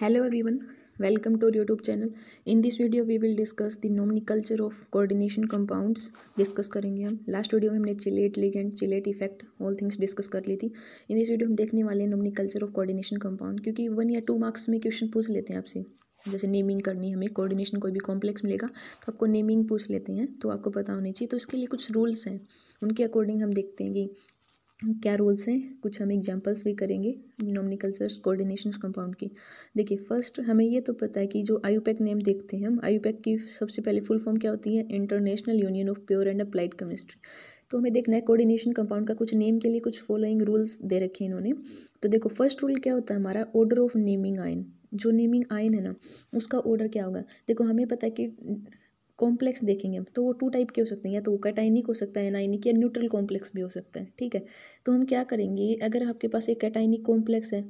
Hello everyone welcome to YouTube channel in this video we will discuss the nomenclature of coordination compounds discuss करेंगे हम last video में हमने chelate ligand chelate effect all things discuss कर ली थी इन this video हम देखने वाले हैं कल्चर ऑफ कोऑर्डिनेशन कंपाउंड क्योंकि वन या टू मार्क्स में क्वेश्चन पूछ लेते हैं आपसे जैसे नेमिंग करनी हमें कोऑर्डिनेशन कोई भी कॉम्प्लेक्स मिलेगा तो आपको नेमिंग पूछ लेते हैं तो आपको पता होनी चाहिए तो इसके लिए कुछ रूल्स हैं उनके अकॉर्डिंग हम देखते हैं कि क्या रोल्स हैं कुछ हम एग्जांपल्स भी करेंगे नॉमिकल सर्स कोऑर्डिनेशन कंपाउंड की देखिए फर्स्ट हमें ये तो पता है कि जो आयुपैक नेम देखते हैं हम आयुपैक की सबसे पहले फुल फॉर्म क्या होती है International Union of Pure and Applied Chemistry तो हमें देखना है कोऑर्डिनेशन कंपाउंड का कुछ नेम के लिए कुछ फॉलोइंग रूल्स दे रखे हैं इन्होंने तो देखो फर्स्ट रूल क्या होता है हमारा ऑर्डर ऑफ नेमिंग आयन जो नेमिंग आयन है ना उसका ऑर्डर क्या होगा देखो हमें पता है कि कॉम्प्लेक्स देखेंगे तो वो टू टाइप के हो सकते हैं या तो वो कैटाइनिक हो सकता है नाइनिक या न्यूट्रल कॉम्प्लेक्स भी हो सकता है ठीक है तो हम क्या करेंगे अगर आपके पास एक कैटाइनिक कॉम्प्लेक्स है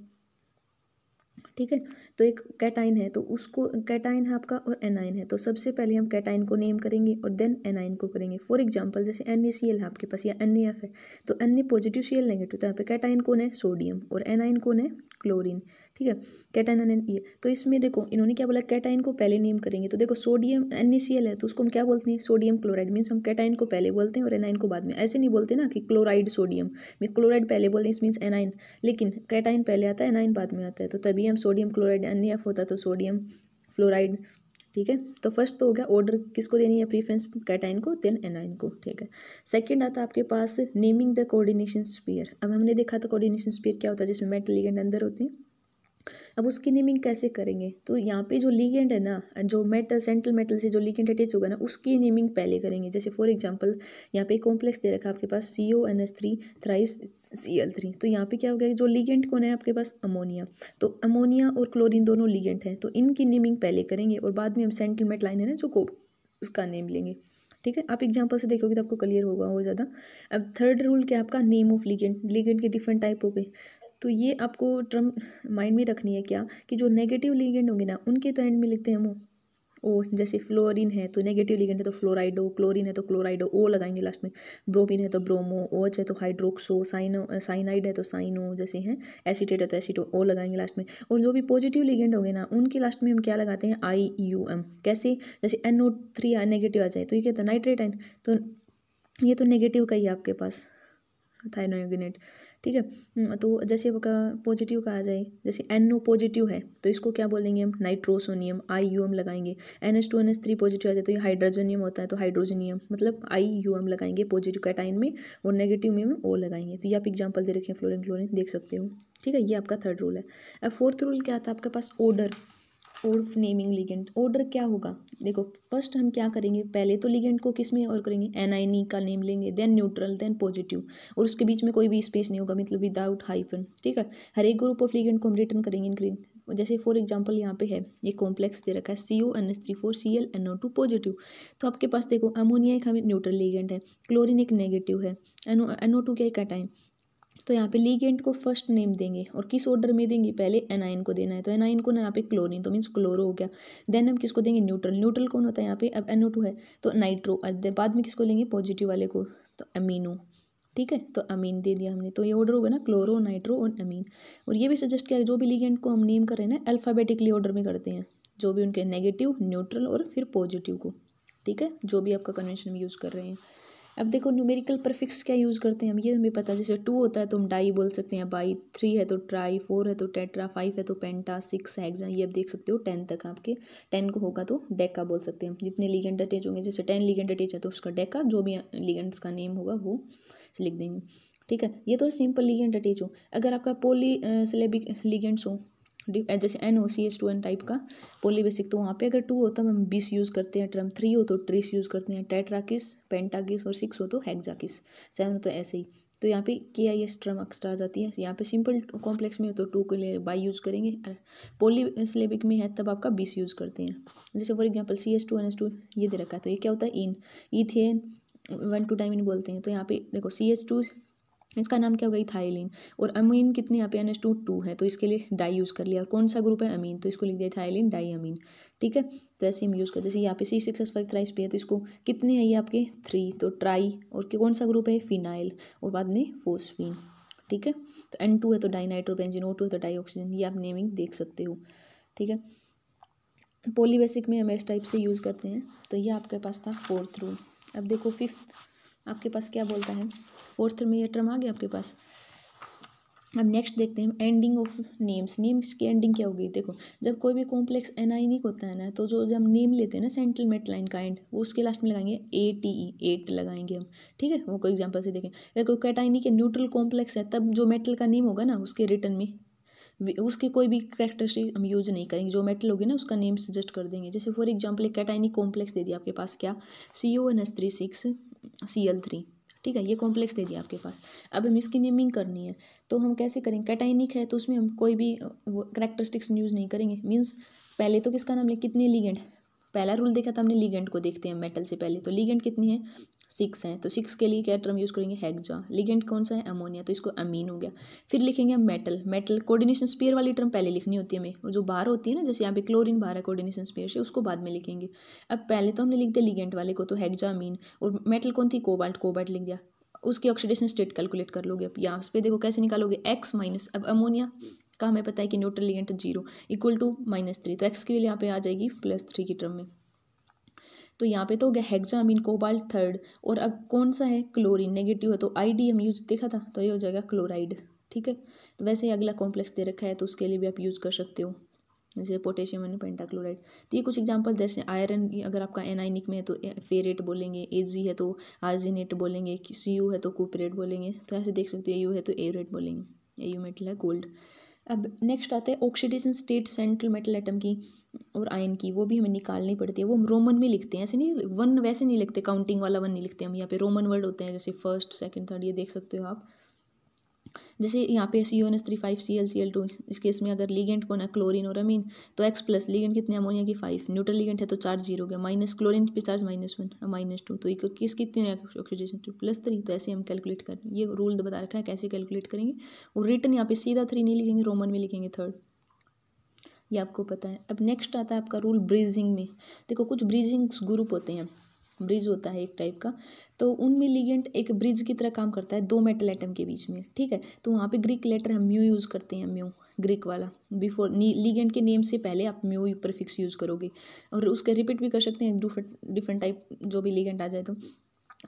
ठीक है तो एक कैटाइन है तो उसको कैटाइन है आपका और एनाइन है तो सबसे पहले हम कैटाइन को नेम करेंगे और देन एनाइन को करेंगे फॉर एग्जांपल जैसे एन ए सी एल है आपके पास या एन एफ है तो N A positive C L negative तो यहाँ पे कैटाइन कौन है सोडियम और एनाइन कौन है क्लोरीन ठीक है कैटाइन एन ये तो इसमें देखो इन्होंने क्या बोला कैटाइन को पहले नेम करेंगे तो देखो sodium N A C L है तो उसको हम क्या बोलते हैं सोडियम क्लोराइड मीन्स हम कैटाइन को पहले बोलते हैं और एनाइन को बाद में ऐसे नहीं बोलते ना कि क्लोराइड सोडियम मीन क्लोराइड पहले बोलते हैं इस मीन्स एनाइन लेकिन कैटाइन पहले आता है एनाइन बाद में आता है तो तभी हम सोडियम क्लोराइड अन्य एफ होता तो सोडियम फ्लोराइड ठीक है तो फर्स्ट तो हो गया ऑर्डर किसको देनी है प्रीफ्रेंस कैटाइन को देन एनाइन को ठीक है सेकंड आता आपके पास नेमिंग द कोऑर्डिनेशन स्पीयर अब हमने देखा था कोऑर्डिनेशन स्पीयर क्या होता है जिसमें मेटल लिगेंड अंदर होते हैं अब उसकी नेमिंग कैसे करेंगे तो यहाँ पे जो लीगेंड है ना जो मेटल सेंट्रल मेटल से जो लीगेंड अटैच होगा ना उसकी नेमिंग पहले करेंगे जैसे फॉर एग्जाम्पल यहाँ पे कॉम्प्लेक्स दे रखा है आपके पास C O N S three thrice C L three तो यहाँ पे क्या हो गया जो लीगेंट कौन है आपके पास अमोनिया तो अमोनिया और क्लोरिन दोनों लीगेंट हैं तो इनकी नेमिंग पहले करेंगे और बाद में हम सेंट्रल मेटल लाइन है ना जो उसका नेम लेंगे ठीक है आप एग्जाम्पल से देखोगे तो आपको क्लियर होगा और ज़्यादा अब थर्ड रूल क्या आपका नेम ऑफ लीगेंट लीगेंट के डिफरेंट टाइप हो गए तो ये आपको ट्रम माइंड में रखनी है क्या कि जो नेगेटिव लिगेंड होंगे ना उनके तो एंड में लिखते हैं हम ओ जैसे फ्लोरीन है तो नेगेटिव लिगेंड है तो फ्लोराइडो क्लोरीन है तो क्लोराइडो ओ लगाएंगे लास्ट में ब्रोमीन है तो ब्रोमो ओच है तो हाइड्रोक्सो साइनो साइनाइड है तो साइनो जैसे हैं एसिटेट है तो एसिटो ओ लगाएंगे लास्ट में और जो भी पॉजिटिव लिगेंड होंगे ना उनके लास्ट में हम क्या लगाते हैं आई यू एम कैसे जैसे एन ओ थ्री नेगेटिव आ जाए तो ये कहता है नाइट्रेट आइन तो ये तो नेगेटिव का ही है आपके पास थायनोगेनेट ठीक है हम्म, तो जैसे आपका पॉजिटिव का आ जाए जैसे एनो पॉजिटिव है तो इसको क्या बोलेंगे हम नाइट्रोसोनियम आई यू एम लगाएंगे N H two N H three positive आ जाए तो ये हाइड्रोजोनियम होता है तो हाइड्रोजोनियम मतलब आई यू एम लगाएंगे पॉजिटिव कैटाइन में और नेगेटिव में ओ लगाएंगे तो ये आप एग्जाम्पल दे रखें फ्लोरिन फ्लोरिन क्लोरिन देख सकते हो ठीक है ये आपका थर्ड रूल है अब फोर्थ रूल क्या था आपके पास order of naming ligand order क्या होगा देखो फर्स्ट हम क्या करेंगे पहले तो लिगेंट को किस में और करेंगे नी e का नेम लेंगे देन न्यूट्रल देन पॉजिटिव और उसके बीच में कोई भी स्पेस नहीं होगा मतलब विदाउट हाइफन ठीक है हर एक ग्रुप ऑफ लिगेंट को हम रिटर्न करेंगे इन ग्रीन जैसे फॉर एग्जांपल यहाँ पे है ये कॉम्प्लेक्स दे रखा है C O N S three four C L N O two positive तो आपके पास देखो अमोनिया एक हमें न्यूट्रल लिगेंट है क्लोरीन एक नेगेटिव है एन ओ टू क्या एक कटाइन तो यहाँ पे लीगेंट को फर्स्ट नेम देंगे और किस ऑर्डर में देंगे पहले एनाइन को देना है तो एनाइन को ना यहाँ पे क्लोरीन तो मीन्स क्लोरो हो गया देन हम किसको देंगे न्यूट्रल न्यूट्रल कौन होता है यहाँ पे अब टू है तो नाइट्रो बाद में किसको लेंगे पॉजिटिव वाले को तो अमीनो ठीक है तो अमीन दे दिया हमने तो ये ऑर्डर होगा ना क्लोरो नाइट्रो और अमीन और ये भी सजेस्ट किया जो भी लीगेंट को हम नेम कर रहे हैं ना अल्फ़ाबेटिकली ऑर्डर में करते हैं जो भी उनके नेगेटिव न्यूट्रल और फिर पॉजिटिव को ठीक है जो भी आपका कन्वेंशन में यूज़ कर रहे हैं अब देखो न्यूमेरिकल परफिक्स क्या यूज़ करते हैं हम ये हमें पता है जैसे टू होता है तो हम डाई बोल सकते हैं बाई थ्री है तो ट्राई फोर है तो टेट्रा फाइव है तो पेंटा सिक्स है एग्जाम ये आप देख सकते हो टेन तक आपके टेन को होगा तो डेका बोल सकते हैं जितने लीगेंड अटैच होंगे जैसे टेन लीगेंड अटैच है तो उसका डेका जो भी लीगेंड्स का नेम होगा वो लिख देंगे ठीक है ये तो सिंपल लीगेंड अटैच हो अगर आपका पोली सिलेबिक लीगेंड्स हो Eh, जैसे N O C S two N type का पोलीबेसिक तो वहाँ पे अगर टू हो है हम बीस यूज़ करते हैं ट्रम थ्री हो तो ट्रीस यूज़ करते हैं टेट्राकिस पेंटाकिस और सिक्स हो तो हैगजाकिस सेवन हो तो ऐसे ही तो यहाँ पे के आई एस ट्रम एक्स्ट्रा आ जाती है यहाँ पे सिंपल कॉम्प्लेक्स में हो तो टू के लिए बाई यूज़ करेंगे पोली में है तब आपका बीस यूज़ करते हैं जैसे for example C S two N S two ये दे रखा है तो ये क्या होता है इन ई थे वन टू टाइम इन बोलते हैं तो यहाँ पे देखो सी एच टू इसका नाम क्या हो गई थाइलिन और अमीन कितने यहाँ पे एन एस टू टू है तो इसके लिए डाई यूज़ कर लिया और कौन सा ग्रुप है अमीन तो इसको लिख दिया थाइलिन डाई अमीन ठीक है तो ऐसे हम यूज़ करते जैसे यहाँ पे C six S five thrice पे है तो इसको कितने हैं ये आपके थ्री तो ट्राई और कौन सा ग्रुप है फिनाइल और बाद में फोसफिन ठीक है तो एन टू है तो डाईनाइट्रोपेंजिन ओ टू है तो डाई ऑक्सीजन ये आप नेमिंग देख सकते हो ठीक है पोलीबेसिक में हम एस टाइप से यूज़ करते हैं तो ये आपके पास था फोर्थ रूल अब देखो फिफ्थ आपके पास क्या बोलता है फोर्थ में ये टर्म आ गया आपके पास अब नेक्स्ट देखते हैं एंडिंग ऑफ नेम्स नेम्स की एंडिंग क्या होगी देखो जब कोई भी कॉम्प्लेक्स एनाइनिक होता है ना तो जो जब नेम लेते हैं ना सेंट्रल मेट लाइन का एंड वो उसके लास्ट में लगाएंगे ए टी ई एट लगाएंगे हम ठीक है वो कोई एग्जांपल से देखें अगर कोई कैटाइनिक या न्यूट्रल कॉम्प्लेक्स है तब जो मेटल का नेम होगा ना उसके रिटर्न में उसकी कोई भी करेक्टरिस्टिक हम यूज नहीं करेंगे जो मेटल होगी ना उसका नेम सजेस्ट कर देंगे जैसे फॉर एग्जाम्पल एक कैटाइनिक कॉम्प्लेक्स दे दिया आपके पास क्या C O N S three six C L three ठीक है ये कॉम्प्लेक्स दे दिया आपके पास अब हम इसकी नेमिंग करनी है तो हम कैसे करेंगे कैटाइनिक है तो उसमें हम कोई भी करेक्टरिस्टिक्स यूज़ नहीं करेंगे मीन्स पहले तो किसका नाम लें कितने लिगेंड पहला रूल देखा था हमने लीगेंट को देखते हैं मेटल से पहले तो लीगेंट कितनी है सिक्स है तो सिक्स के लिए क्या टर्म यूज़ करेंगे हैगजा लिगेंट कौन सा है अमोनिया तो इसको अमीन हो गया फिर लिखेंगे मेटल मेटल कोऑर्डिनेशन स्पेयर वाली टर्म पहले लिखनी होती है हमें जो बार होती है ना जैसे यहाँ पे क्लोरीन बार है कोऑर्डिनेशन स्पेयर से उसको बाद में लिखेंगे अब पहले तो हमने लिख दिया लिगेंट वाले को तो हैगजा अमीन और मेटल कौन थी कोबाल्ट कोबाल्ट लिख दिया उसकी ऑक्सीडेशन स्टेट कैलकुलेट कर लोगे अब यहाँ पे देखो कैसे निकालोगे एक्स माइनस अब अमोनिया का हमें पता है कि ligand zero equal to minus three तो एक्स की वैल्यू यहाँ पे आ जाएगी प्लस थ्री की टर्म में तो यहाँ पे तो हो गया हेक्जामिन कोबाल थर्ड और अब कौन सा है क्लोरीन नेगेटिव है तो आई डी हम यूज देखा था तो ये हो जाएगा क्लोराइड ठीक है तो वैसे ही अगला कॉम्प्लेक्स दे रखा है तो उसके लिए भी आप यूज़ कर सकते हो जैसे पोटेशियम एंड पेंटाक्लोराइड तो ये कुछ एग्जांपल जैसे आयरन अगर आपका एनाइनिक में है तो फेरेट बोलेंगे जी है तो आर्जिनेट बोलेंगे सी यू है तो कूपरेट बोलेंगे तो ऐसे देख सकते हैं यू है तो एरेट बोलेंगे यू मेटल है गोल्ड अब नेक्स्ट आते हैं oxidation state central metal atom की और आयन की वो भी हमें निकालनी पड़ती है वो हम रोमन में लिखते हैं ऐसे नहीं वन वैसे नहीं लिखते काउंटिंग वाला वन नहीं लिखते हम यहाँ पे रोमन वर्ड होते हैं जैसे फर्स्ट सेकंड थर्ड ये देख सकते हो आप जैसे यहाँ पे C O N S three five C L C L two इस केस में अगर लीगेंट कौन है क्लोरीन और अमीन तो एक्स प्लस लीगेंट कितने अमोनिया की फाइव न्यूट्रल लीगेंट है तो चार्ज जीरो गया माइनस क्लोरीन पे charge minus one minus two तो एक किस कितने ऑक्सीडेशन टू प्लस थ्री तो ऐसे हम कैलकुलेट कर ये रूल बता रखा है कैसे कैलकुलेट करेंगे और रिटर्न यहाँ पे सीधा थ्री नहीं लिखेंगे रोमन में लिखेंगे थर्ड ये आपको पता है अब नेक्स्ट आता है आपका रूल ब्रीजिंग में देखो कुछ ब्रीजिंग्स ग्रुप होते हैं ब्रिज होता है एक टाइप का तो उनमें लिगेंट एक ब्रिज की तरह काम करता है दो मेटल एटम के बीच में ठीक है तो वहाँ पे ग्रीक लेटर हम म्यू यूज़ करते हैं म्यू ग्रीक वाला बिफोर लीगेंट के नेम से पहले आप म्यू प्रफिक्स यूज़ करोगे और उसके रिपीट भी कर सकते हैं डिफरेंट डिफरेंट टाइप जो भी लीगेंट आ जाए तो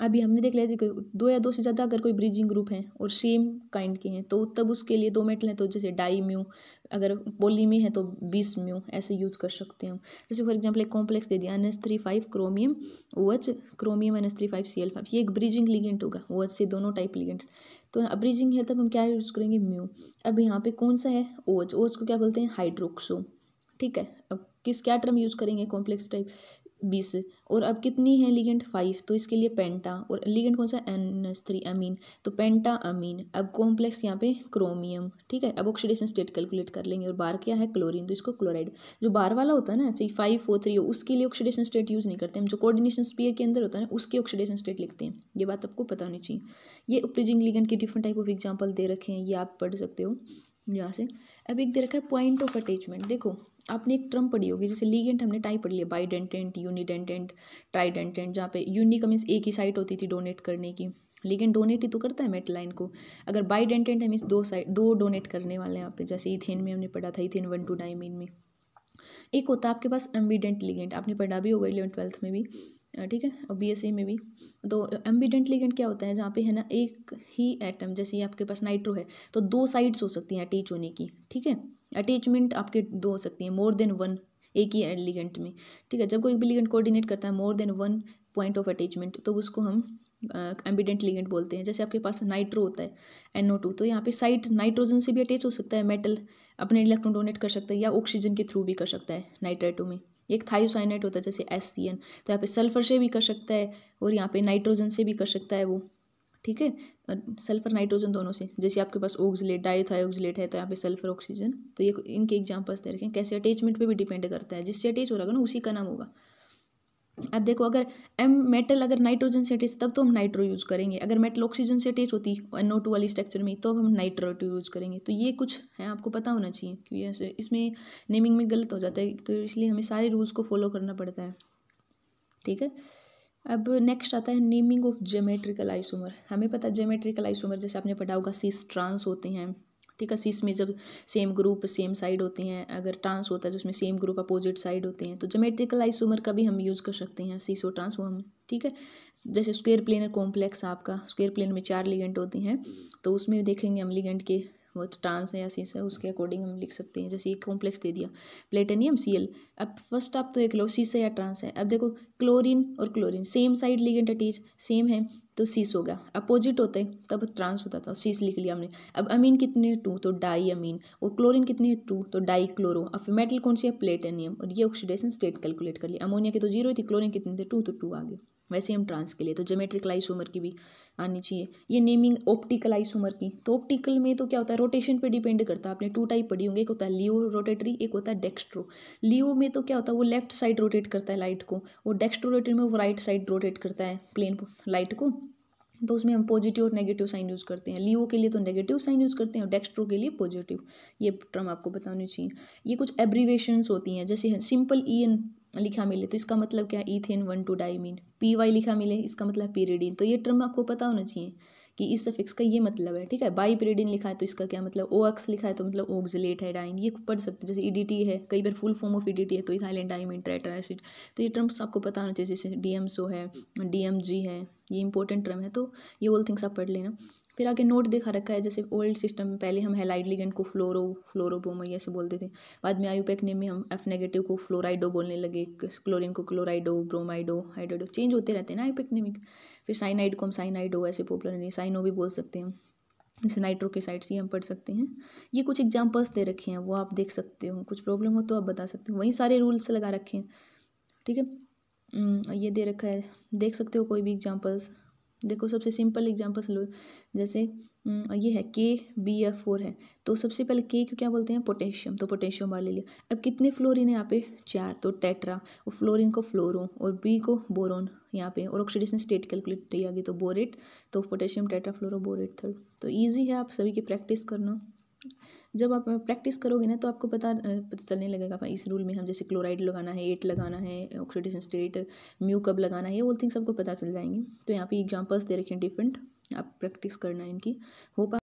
अभी हमने देख लिया कि दो या दो से ज़्यादा अगर कोई ब्रीजिंग ग्रुप हैं और सेम काइंड के हैं तो तब उसके लिए दो मेटल हैं तो जैसे डाई म्यू अगर पोली में है तो बीस म्यू ऐसे यूज कर सकते हैं हम जैसे फॉर एग्जांपल एक कॉम्प्लेक्स दे दिया N S three five chromium O H chromium N S three five C L five ये एक ब्रीजिंग लिगेंट होगा ओ एच से दोनों टाइप लिगेंट तो ब्रीजिंग है तब हम क्या यूज़ करेंगे म्यू अब यहाँ पे कौन सा है ओ एच ओ एच को क्या बोलते हैं हाइड्रोक्सो ठीक है अब किस क्या टर्म यूज़ करेंगे कॉम्प्लेक्स टाइप बीस और अब कितनी है लिगेंट फाइव तो इसके लिए पेंटा और लिगेंट कौन सा एन एस थ्री अमीन तो पेंटा अमीन अब कॉम्प्लेक्स यहाँ पे क्रोमियम ठीक है अब ऑक्सीडेशन स्टेट कैलकुलेट कर लेंगे और बार क्या है क्लोरीन तो इसको क्लोराइड जो बार वाला होता है ना चाहिए फाइव फोर थ्री हो उसके लिए ऑक्सीडेशन स्टेट यूज़ नहीं करते हम जो कोऑर्डिनेशन स्पीयर के अंदर होता है ना उसके ऑक्सीडेशन स्टेट लिखते हैं ये बात आपको पता होनी चाहिए ये प्रिजिंग लिगेंट के डिफरेंट टाइप ऑफ एग्जाम्पल दे रखे हैं ये आप पढ़ सकते हो यहाँ से अब एक दे रखा है पॉइंट ऑफ अटैचमेंट देखो आपने एक ट्रम पढ़ी होगी जैसे लीगेंट हमने टाई पढ़ लिया डेंटेंट यूनिडेंटेंट ट्राइडेंटेंट जहाँ पे यूनी का मीन्स एक ही साइट होती थी डोनेट करने की लेकिन डोनेट ही तो करता है मेटलाइन को अगर डेंटेंट है मीन्स दो साइड दो डोनेट करने वाले हैं यहाँ पे जैसे इथेन में हमने पढ़ा था इथेन वन टू नाइन में एक होता है आपके पास एम्बीडेंट लिगेंट आपने पढ़ा भी होगा इलेवन ट्वेल्थ में भी ठीक है और बी में भी तो एम्बिडेंट लिगेंट क्या होता है जहाँ पे है ना एक ही एटम जैसे आपके पास नाइट्रो है तो दो साइड्स हो सकती हैं अटैच होने की ठीक है अटैचमेंट आपके दो हो सकती हैं मोर देन वन एक ही लिगेंट में ठीक है जब कोई भी लिगेंट कोऑर्डिनेट करता है more than one point of attachment तो उसको हम एम्बिडेंट uh, लिगेंट बोलते हैं जैसे आपके पास नाइट्रो होता है एनओ टू तो यहाँ पे साइट नाइट्रोजन से भी अटैच हो सकता है मेटल अपने इलेक्ट्रॉन डोनेट कर सकता है या ऑक्सीजन के थ्रू भी कर सकता है नाइट्राइटो में एक थायोसाइनेट होता है जैसे एस सी एन तो यहाँ पे सल्फर से भी कर सकता है और यहाँ पे नाइट्रोजन से भी कर सकता है वो ठीक है सल्फर नाइट्रोजन दोनों से जैसे आपके पास ऑक्सीट डाइथाइऑक्सीट है तो यहाँ पे सल्फर ऑक्सीजन तो ये इनके एग्जाम्पल्स दे रखें कैसे अटैचमेंट पे भी डिपेंड करता है जिससे अटैच हो रहा है ना उसी का नाम होगा अब देखो अगर एम मेटल अगर नाइट्रोजन से अटैच तब तो हम नाइट्रो यूज़ करेंगे अगर मेटल ऑक्सीजन से अटैच होती ओ टू वाली स्ट्रक्चर में तो अब हम नाइट्रो टू यूज़ करेंगे तो ये कुछ है आपको पता होना चाहिए क्योंकि ऐसे इसमें नेमिंग में गलत हो जाता है तो इसलिए हमें सारे रूल्स को फॉलो करना पड़ता है ठीक है अब नेक्स्ट आता है नेमिंग ऑफ जोमेट्रिकल आइसोमर हमें पता है जोमेट्रिकल आइसोमर जैसे आपने पढ़ा होगा सीस ट्रांस होते हैं ठीक है सिस में जब सेम ग्रुप सेम साइड होते हैं अगर ट्रांस होता है तो उसमें सेम ग्रुप अपोजिट साइड होते हैं तो जोमेट्रिकल आइसोमर का भी हम यूज़ कर सकते हैं सीसो हम ठीक है जैसे स्क्वेयर प्लेनर कॉम्प्लेक्स आपका स्क्वेयर प्लेन में चार लिगेंट होते हैं हम्म। तो उसमें देखेंगे हम लिगेंट के वो ट्रांस तो है या सीस है उसके अकॉर्डिंग हम लिख सकते हैं जैसे एक कॉम्प्लेक्स दे दिया प्लेटेनियम सी एल अब फर्स्ट आप तो एक लो सीस है या ट्रांस है अब देखो क्लोरीन और chlorine same side ligand attach same है तो सीस हो गया अपोजिट होते हैं तब ट्रांस होता था सीस लिख लिया हमने अब अमीन कितने है टू तो डाई अमीन और क्लोरीन कितने है टू तो डाई क्लोरो अब मेटल कौन सी है प्लेटेनियम और ये ऑक्सीडेशन स्टेट कैलकुलेट कर लिया अमोनिया की तो जीरो थी क्लोरीन कितने थे टू तो टू आ गया वैसे हम ट्रांस के लिए तो जोमेट्रिक आइसोमर की भी आनी चाहिए ये नेमिंग ऑप्टिकल आइसोमर की तो ऑप्टिकल में तो क्या होता है रोटेशन पे डिपेंड करता है आपने टू टाइप पढ़ी होंगे एक होता है लियो रोटेटरी एक होता है डेक्स्ट्रो लियो में तो क्या होता है वो लेफ्ट साइड रोटेट करता है लाइट को और डेक्स्ट्रो रोटेटरी में वो राइट साइड रोटेट करता है प्लेन लाइट को तो उसमें हम पॉजिटिव और नेगेटिव साइन यूज़ करते हैं लियो के लिए तो नेगेटिव साइन यूज़ करते हैं और डेक्स्ट्रो के लिए पॉजिटिव ये टर्म आपको बतानी चाहिए ये कुछ एब्रीवेशंस होती हैं जैसे सिंपल ई एन लिखा मिले तो इसका मतलब क्या है ethane one two diamine P Y लिखा मिले इसका मतलब है पीरिडीन तो ये टर्म आपको पता होना चाहिए कि इस सफिक्स का ये मतलब है ठीक है बाई पीरिडीन लिखा है तो इसका क्या मतलब ओ एक्स लिखा है तो मतलब ओक्जिलेट है डाइन ये पढ़ सकते जैसे ईडीटी e है कई बार फुल फॉर्म ऑफ ईडीटी है तो इथाइलेंट डाइमिन ट्रेटर एसिड तो ये टर्म्स आपको पता होना चाहिए जैसे सो है जी है ये इंपॉर्टेंट टर्म है तो ये ऑल थिंग्स आप पढ़ लेना फिर आगे नोट दिखा रखा है जैसे ओल्ड सिस्टम में पहले हम हेलाइड लिगेंड को फ्लोरो फ्लोरोब्रोमो ऐसे बोलते थे बाद में आयुपैक नेम में हम एफ नेगेटिव को फ्लोराइडो बोलने लगे क्लोरीन को क्लोराइडो ब्रोमाइडो हाइड्रोडो चेंज होते रहते हैं ना आयुपैक नेमिक फिर साइनाइड को हम साइनाइडो ऐसे पॉपुलर नहीं साइनो भी बोल सकते हैं जैसे नाइट्रोकेसाइड्स ही हम पढ़ सकते हैं ये कुछ एग्जाम्पल्स दे रखे हैं वो आप देख सकते हो कुछ प्रॉब्लम हो तो आप बता सकते हो वहीं सारे रूल्स लगा रखे हैं ठीक है ये दे रखा है देख सकते हो कोई भी एग्जाम्पल्स देखो सबसे सिंपल एग्जांपल्स लो जैसे ये है के बी एफ फोर है तो सबसे पहले के को क्या बोलते हैं पोटेशियम तो पोटेशियम वाले लिए अब कितने फ्लोरिन है यहाँ पे चार तो टेट्रा और फ्लोरिन को फ्लोरो और बी को बोरोन यहाँ पे और ऑक्सीडेशन स्टेट कैलकुलेट किया आ गई तो बोरेट तो potassium tetra fluoro borate third तो ईजी है आप सभी की प्रैक्टिस करना जब आप प्रैक्टिस करोगे ना तो आपको पता चलने लगेगा इस रूल में हम जैसे क्लोराइड लगाना है एट लगाना है ऑक्सीडेशन स्टेट म्यू कब लगाना है ये ऑल थिंग्स आपको पता चल जाएंगे तो यहाँ पे एग्जांपल्स दे रखे हैं डिफरेंट आप प्रैक्टिस करना है इनकी होप